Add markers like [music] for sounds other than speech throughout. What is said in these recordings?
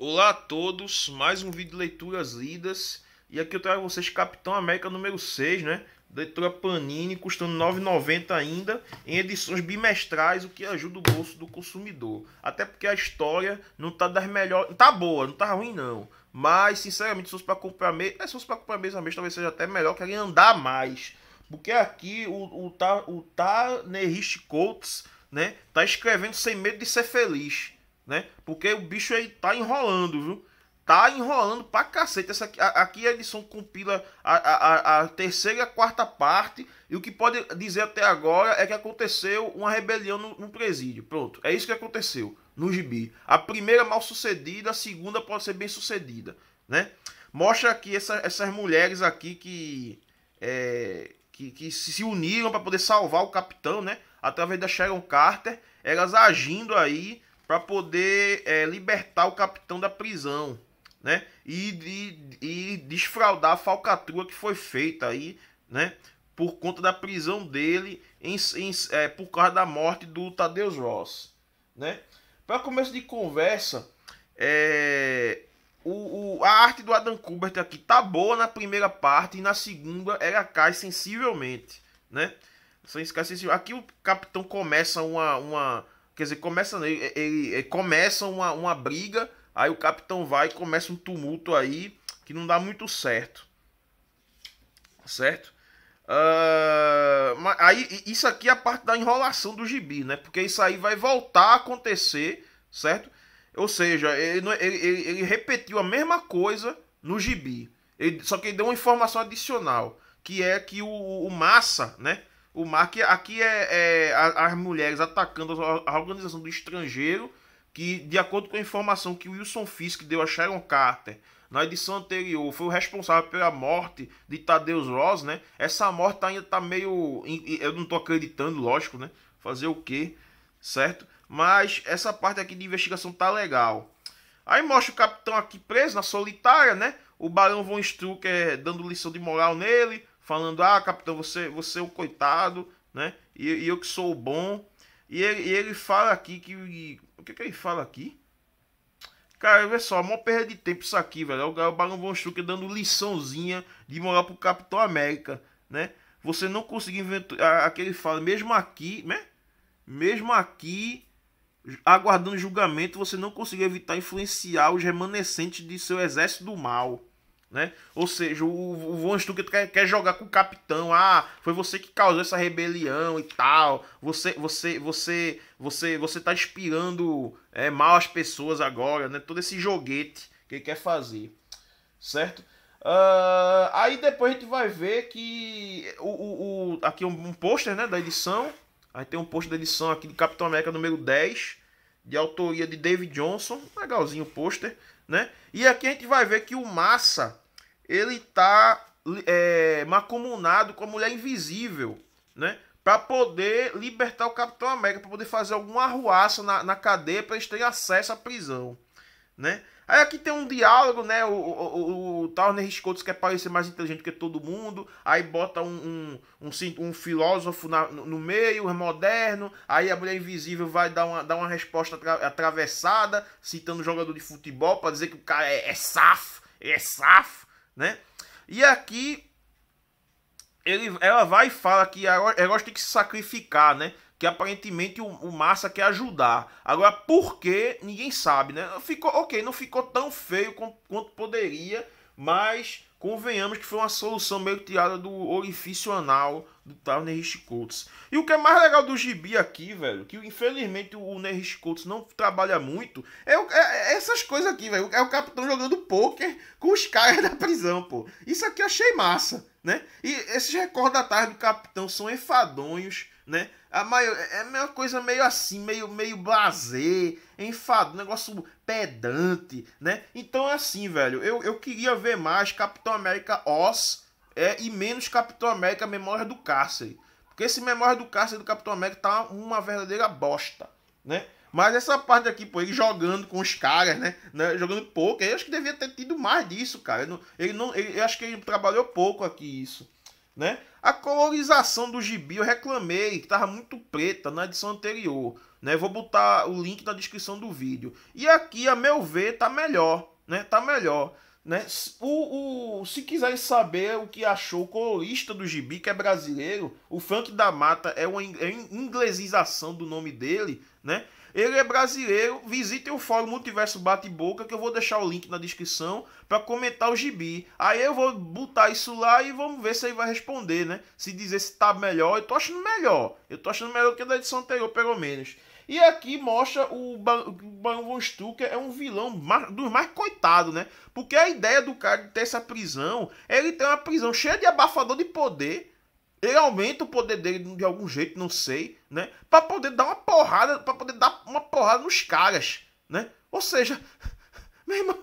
Olá a todos, mais um vídeo de leituras lidas E aqui eu trago a vocês Capitão América número 6, né? Leitura Panini, custando R$ 9,90 ainda Em edições bimestrais, o que ajuda o bolso do consumidor Até porque a história não tá das melhores... Tá boa, não tá ruim não Mas, sinceramente, se fosse pra comprar mesmo... É, se fosse pra comprar mesmo a mês, talvez seja até melhor que andar mais Porque aqui o, o, tá, o Tanerish Coates, né? Tá escrevendo sem medo de ser feliz né? Porque o bicho aí tá enrolando, viu? Tá enrolando pra cacete. Essa aqui, a, aqui a edição compila a, a, a, terceira e a quarta parte. E o que pode dizer até agora é que aconteceu uma rebelião no, no presídio. Pronto, é isso que aconteceu no gibi. A primeira mal sucedida, a segunda pode ser bem sucedida, né? Mostra aqui essa, essas mulheres aqui que, é, que, que se uniram para poder salvar o capitão, né? Através da Sharon Carter, elas agindo aí para poder é, libertar o capitão da prisão, né? E, e, e desfraudar a falcatrua que foi feita aí, né? Por conta da prisão dele, em, em, é, por causa da morte do Tadeus Ross, né? Para começo de conversa, é, o, o, a arte do Adam Kubert aqui tá boa na primeira parte e na segunda ela cai sensivelmente, né? Aqui o capitão começa uma, uma Quer dizer, começa, ele, ele, ele começa uma, uma briga, aí o capitão vai e começa um tumulto aí que não dá muito certo. Certo? Uh, aí, isso aqui é a parte da enrolação do gibi, né? Porque isso aí vai voltar a acontecer, certo? Ou seja, é, ele, ele, ele repetiu a mesma coisa no gibi. Ele, só que ele deu uma informação adicional, que é que o, o Massa, né? O Mark aqui é, é as mulheres atacando a organização do estrangeiro, que de acordo com a informação que Wilson Fisk deu a Sharon Carter na edição anterior foi o responsável pela morte de Tadeus Ross, né? Essa morte ainda tá meio. Eu não tô acreditando, lógico, né? Fazer o quê? Certo? Mas essa parte aqui de investigação tá legal. Aí mostra o capitão aqui preso na solitária, né? O Barão Von Strucker dando lição de moral nele falando: ah, capitão, você, você é o coitado, né? E, e eu que sou o bom. E ele, e ele fala aqui que. O que, que ele fala aqui? Cara, vê só, mó perda de tempo isso aqui, velho. É é o Barão Von Strucker dando liçãozinha de moral pro Capitão América, né? Você não conseguiu inventar. Aquele fala, mesmo aqui, né? Mesmo aqui, aguardando julgamento, você não conseguiu evitar influenciar os remanescentes de seu exército do mal. Né? Ou seja, o, o Von Stuck quer, quer, jogar com o capitão. Ah, foi você que causou essa rebelião e tal. Você você você você você tá inspirando é, mal as pessoas agora, né? Todo esse joguete que ele quer fazer, certo? Uh, aí depois a gente vai ver que o, o, o aqui um, um pôster né, da edição. Aí tem um pôster da edição aqui do Capitão América número 10, de autoria de David Johnson. Legalzinho o pôster, né? E aqui a gente vai ver que o Massa ele está é, com a mulher invisível, né? Para poder libertar o Capitão América, para poder fazer alguma arruaça na, na cadeia para eles terem acesso à prisão, né? Aí aqui tem um diálogo, né? O, o, o, o Towner Scott quer parecer mais inteligente que todo mundo. Aí bota um, um, um, um filósofo na, no meio, é moderno. Aí a mulher invisível vai dar uma, dar uma resposta atravessada, citando um jogador de futebol para dizer que o cara é, é safo, é safo né? E aqui ele, ela vai e fala que Herodes tem que se sacrificar, né? Que aparentemente o, o, Massa quer ajudar. Agora, por que? Ninguém sabe, né? Ficou, ok, não ficou tão feio quanto poderia, mas convenhamos que foi uma solução meio tirada do orifício anal do tal Nerich Coates. E o que é mais legal do gibi aqui, velho, que infelizmente o Nerich Coates não trabalha muito, é, o, é, é essas coisas aqui, velho. É o capitão jogando pôquer com os caras da prisão, pô. Isso aqui eu achei massa, né? E esses recordatários do capitão são enfadonhos, né? A maior, é, é uma coisa meio assim, meio meio blazer, enfado, negócio pedante, né? Então é assim, velho. Eu, eu queria ver mais Capitão América Oz é, e menos Capitão América Memória do Cárcere. Porque esse Memória do Cárcere do Capitão América tá uma verdadeira bosta, né? Mas essa parte aqui, pô, ele jogando com os caras, né? né jogando pouco. Eu acho que devia ter tido mais disso, cara. Ele não, ele não, eu acho que ele trabalhou pouco aqui isso né? A colorização do gibi eu reclamei, que tava muito preta na edição anterior, né? Vou botar o link na descrição do vídeo. E aqui, a meu ver, tá melhor, né? Tá melhor. Né? O, o, se quiserem saber o que achou o colorista do gibi, que é brasileiro, o Frank da Mata é uma é inglesização do nome dele, né? Ele é brasileiro, visitem o fórum Multiverso Bate Boca, que eu vou deixar o link na descrição para comentar o gibi. Aí eu vou botar isso lá e vamos ver se ele vai responder, né? Se dizer se tá melhor, eu tô achando melhor. Eu tô achando melhor que a da edição anterior, pelo menos. E aqui mostra o Barão von é um vilão dos mais coitados, né? Porque a ideia do cara de ter essa prisão, ele tem uma prisão cheia de abafador de poder. Ele aumenta o poder dele de algum jeito, não sei, né? Para poder dar uma porrada, para poder dar uma porrada nos caras, né? Ou seja, [laughs] meu irmão,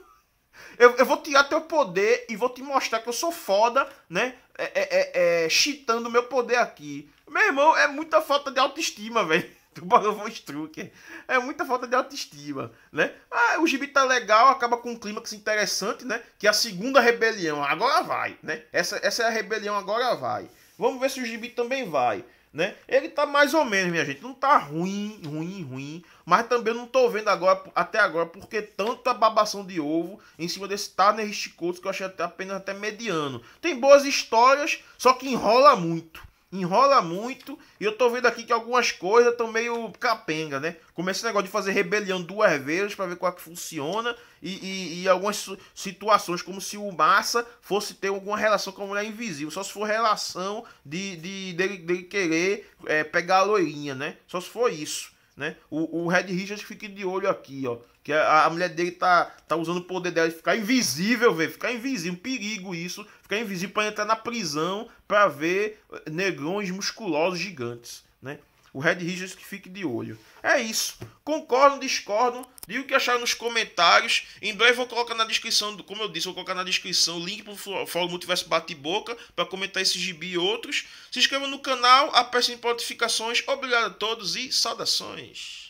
eu, eu, vou tirar teu poder e vou te mostrar que eu sou foda, né? É, é, é, é meu poder aqui. Meu irmão, é muita falta de autoestima, velho. Tubarão [laughs] von Strucker. É muita falta de autoestima, né? Ah, o gibi tá legal, acaba com um clímax interessante, né? Que é a segunda rebelião. Agora vai, né? Essa, essa é a rebelião, agora vai. Vamos ver se o gibi também vai, né? Ele tá mais ou menos, minha gente. Não tá ruim, ruim, ruim. Mas também não tô vendo agora, até agora, porque tanta babação de ovo em cima desse Tarner Chicotes que eu achei até, apenas até mediano. Tem boas histórias, só que enrola muito enrola muito. E eu tô vendo aqui que algumas coisas estão meio capenga, né? Como esse negócio de fazer rebelião duas vezes para ver qual é que funciona. E, e, e, algumas situações, como se o Massa fosse ter alguma relação com a mulher invisível. Só se for relação de, de, dele, dele querer é, pegar a loirinha, né? Só se for isso né? O, o Red Richards fique de olho aqui, ó. Que a, a, mulher dele tá, tá usando o poder dela de ficar invisível, velho. Ficar invisível, perigo isso. Ficar invisível para entrar na prisão para ver eh, negrões musculosos gigantes, né? o Red Ridges que fique de olho. É isso. Concordam, discordam, diga o que acharam nos comentários. Em breve vou colocar na descrição, como eu disse, vou colocar na descrição o link para o Fórum Multiverso Bate-Boca para comentar esse gibi e outros. Se inscreva no canal, aperte em notificações. Obrigado a todos e saudações.